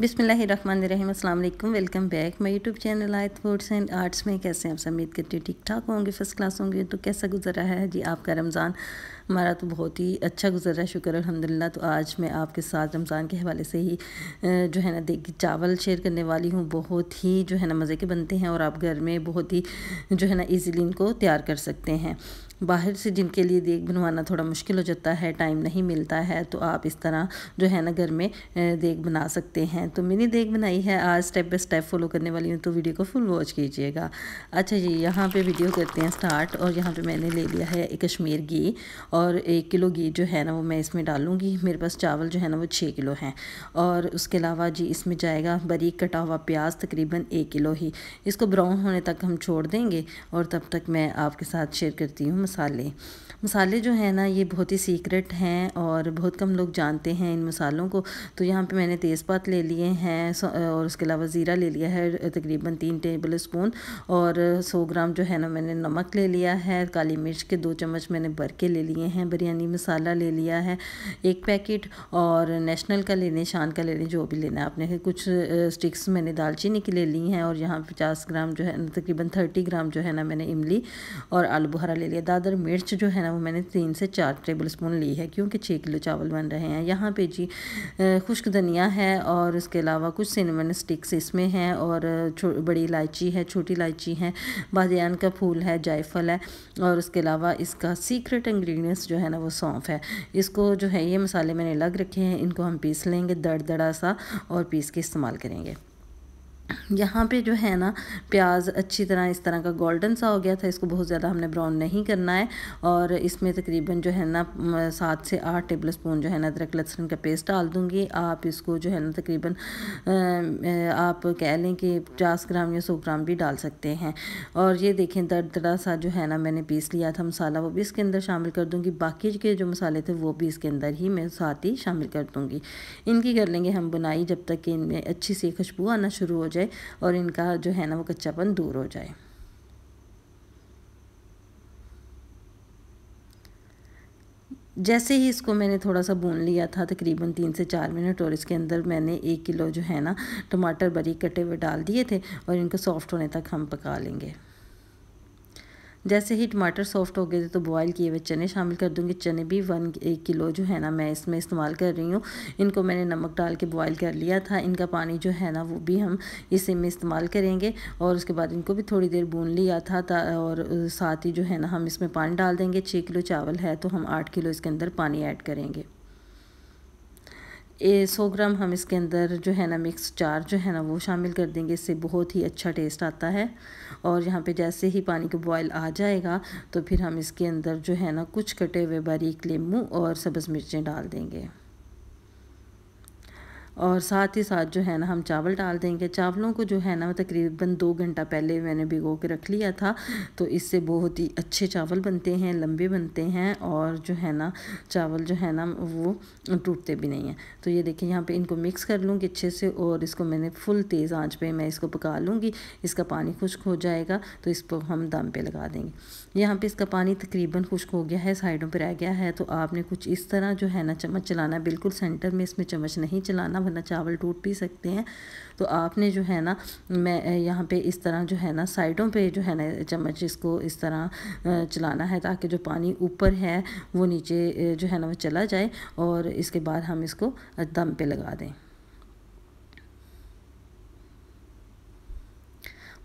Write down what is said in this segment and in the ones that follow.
बिसमीम अल्लाम welcome back my YouTube channel Ayat foods and arts में कैसे हैं आप उम्मीद करती हूँ ठीक ठाक होंगे फर्स्ट क्लास होंगे तो कैसा गुजरा है जी आपका रमज़ान हमारा तो बहुत ही अच्छा गुजर रहा है शुक्र अलहमदिल्ला तो आज मैं आपके साथ रमज़ान के हवाले से ही जो है ना देखिए चावल शेयर करने वाली हूँ बहुत ही जो है ना मज़े के बनते हैं और आप घर में बहुत ही जो है ना ईज़िली इनको तैयार कर सकते हैं बाहर से जिनके लिए देख बनवाना थोड़ा मुश्किल हो जाता है टाइम नहीं मिलता है तो आप इस तरह जो है ना घर में देख बना सकते हैं तो मैंने देख बनाई है आज स्टेप बाय स्टेप फॉलो करने वाली हूँ तो वीडियो को फुल वॉच कीजिएगा अच्छा जी यहाँ पे वीडियो करते हैं स्टार्ट और यहाँ पे मैंने ले लिया है एक कश्मीर घी और एक किलो घी जो है ना वो मैं इसमें डालूँगी मेरे पास चावल जो है ना वो छः किलो हैं और उसके अलावा जी इसमें जाएगा बारीक कटा हुआ प्याज तकरीबन एक किलो ही इसको ब्राउन होने तक हम छोड़ देंगे और तब तक मैं आपके साथ शेयर करती हूँ मसाले मसाले जो है ना ये बहुत ही सीक्रेट हैं और बहुत कम लोग जानते हैं इन मसालों को तो यहाँ पर मैंने तेज़पात ले लिए हैं और उसके अलावा ज़ीरा ले लिया है तकरीबन तीन टेबल स्पून और सौ ग्राम जो है ना मैंने नमक ले लिया है काली मिर्च के दो चम्मच मैंने भर के ले लिए हैं बिरयानी मसाला ले लिया है एक पैकेट और नेशनल का लेने शान का लेने जो भी लेना है आपने कुछ स्टिक्स मैंने दालचीनी की ले ली हैं और यहाँ पचास ग्राम जो है तकरीबन थर्टी ग्राम जो है ना मैंने इमली और आलू बुहारा ले लिया दादर मिर्च जो है ना वो मैंने तीन से चार टेबल स्पून ली है क्योंकि छः किलो चावल बन रहे हैं यहाँ पे जी खुश्क धनिया है और इसके अलावा कुछ सिनेमन स्टिक्स इसमें हैं और बड़ी इलायची है छोटी इलायची है बादन का फूल है जायफल है और उसके अलावा इसका सीक्रेट इंग्रेडिएंट्स जो है ना वो सौंफ है इसको जो है ये मसाले मैंने अलग रखे हैं इनको हम पीस लेंगे दड़ दड़ा सा और पीस के इस्तेमाल करेंगे यहाँ पे जो है ना प्याज अच्छी तरह इस तरह का गोल्डन सा हो गया था इसको बहुत ज़्यादा हमने ब्राउन नहीं करना है और इसमें तकरीबन जो है ना सात से आठ टेबल स्पून जो है ना अदरक लहसुन का पेस्ट डाल दूँगी आप इसको जो है ना तकरीबन आप कह लें कि पचास ग्राम या सौ ग्राम भी डाल सकते हैं और ये देखें दरदरा सा जो है ना मैंने पीस लिया था मसाला वो भी इसके अंदर शामिल कर दूँगी बाकी के जो मसाले थे वो भी इसके अंदर ही मैं साथ ही शामिल कर दूँगी इनकी कर लेंगे हम बुनाई जब तक कि इनमें अच्छी सी खुशबू आना शुरू हो जाए जाए और इनका जो है ना वो कच्चापन दूर हो जाए जैसे ही इसको मैंने थोड़ा सा भून लिया था तकरीबन तीन से चार मिनट और इसके अंदर मैंने एक किलो जो है ना टमाटर बरी कटे हुए डाल दिए थे और इनको सॉफ्ट होने तक हम पका लेंगे जैसे ही टमाटर सॉफ्ट हो गए थे तो बॉयल किए हुए चने शामिल कर दूँगी चने भी वन एक किलो जो है ना मैं इसमें इस्तेमाल कर रही हूँ इनको मैंने नमक डाल के बॉयल कर लिया था इनका पानी जो है ना वो भी हम इसी में इस्तेमाल करेंगे और उसके बाद इनको भी थोड़ी देर भून लिया था और साथ ही जो है ना हम इसमें पानी डाल देंगे छः किलो चावल है तो हम आठ किलो इसके अंदर पानी ऐड करेंगे ए सौ ग्राम हम इसके अंदर जो है ना मिक्स चार जो है ना वो शामिल कर देंगे इससे बहुत ही अच्छा टेस्ट आता है और यहाँ पे जैसे ही पानी का बॉयल आ जाएगा तो फिर हम इसके अंदर जो है ना कुछ कटे हुए बारीक नींबू और सब्ज़ मिर्चें डाल देंगे और साथ ही साथ जो है ना हम चावल डाल देंगे चावलों को जो है ना तकरीबन दो घंटा पहले मैंने भिगो के रख लिया था तो इससे बहुत ही अच्छे चावल बनते हैं लंबे बनते हैं और जो है ना चावल जो है ना वो टूटते भी नहीं हैं तो ये देखिए यहाँ पे इनको मिक्स कर लूँगी अच्छे से और इसको मैंने फुल तेज़ आँच पर मैं इसको पका लूँगी इसका पानी खुश्क हो जाएगा तो इसको हम दम पर लगा देंगे यहाँ पर इसका पानी तकरीबन खुश्क हो गया है साइडों पर रह गया है तो आपने कुछ इस तरह जो है ना चम्मच चलाना बिल्कुल सेंटर में इसमें चम्मच नहीं चलाना वरना चावल टूट भी सकते हैं तो आपने जो है ना मैं यहाँ पे इस तरह जो है ना साइडों पे जो है ना चम्मच इसको इस तरह चलाना है ताकि जो पानी ऊपर है वो नीचे जो है ना वो चला जाए और इसके बाद हम इसको दम पे लगा दें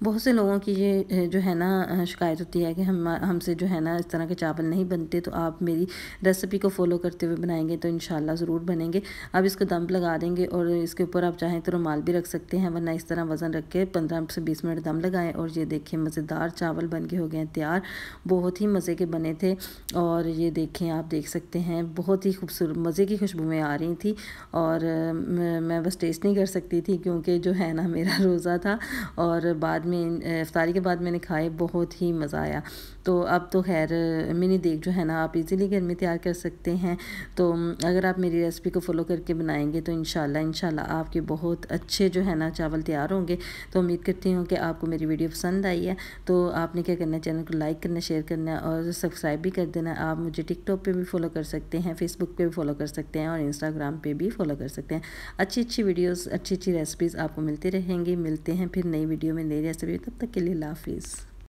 बहुत से लोगों की ये जो है ना शिकायत होती है कि हम हमसे जो है ना इस तरह के चावल नहीं बनते तो आप मेरी रेसिपी को फॉलो करते हुए बनाएंगे तो इन ज़रूर बनेंगे अब इसको दम्प लगा देंगे और इसके ऊपर आप चाहें तो रुमाल भी रख सकते हैं वरना इस तरह वज़न रख के पंद्रह से बीस मिनट दम लगाएं और ये देखें मज़ेदार चावल बन के हो गए हैं तैयार बहुत ही मज़े के बने थे और ये देखें आप देख सकते हैं बहुत ही खूबसूरत मज़े की खुशबुएँ आ रही थी और मैं बस टेस्ट नहीं कर सकती थी क्योंकि जो है ना मेरा रोज़ा था और बाद में में अफ्तारी के बाद मैंने खाए बहुत ही मज़ा आया तो अब तो खैर मिनी देख जो है ना आप इजीली घर में तैयार कर सकते हैं तो अगर आप मेरी रेसिपी को फॉलो करके बनाएंगे तो इन शाह आपके बहुत अच्छे जो है ना चावल तैयार होंगे तो उम्मीद करती हूँ कि आपको मेरी वीडियो पसंद आई है तो आपने क्या करना है चैनल को लाइक करना शेयर करना और सब्सक्राइब भी कर देना आप मुझे टिकटॉक पर भी फॉलो कर सकते हैं फेसबुक पर भी फॉलो कर सकते हैं और इंस्टाग्राम पर भी फॉलो कर सकते हैं अच्छी अच्छी वीडियोज़ अच्छी अच्छी रेसिपीज़ आपको मिलती रहेंगी मिलते हैं फिर नई वीडियो में नई ऐसे भी तब तक के लिए लाफिज़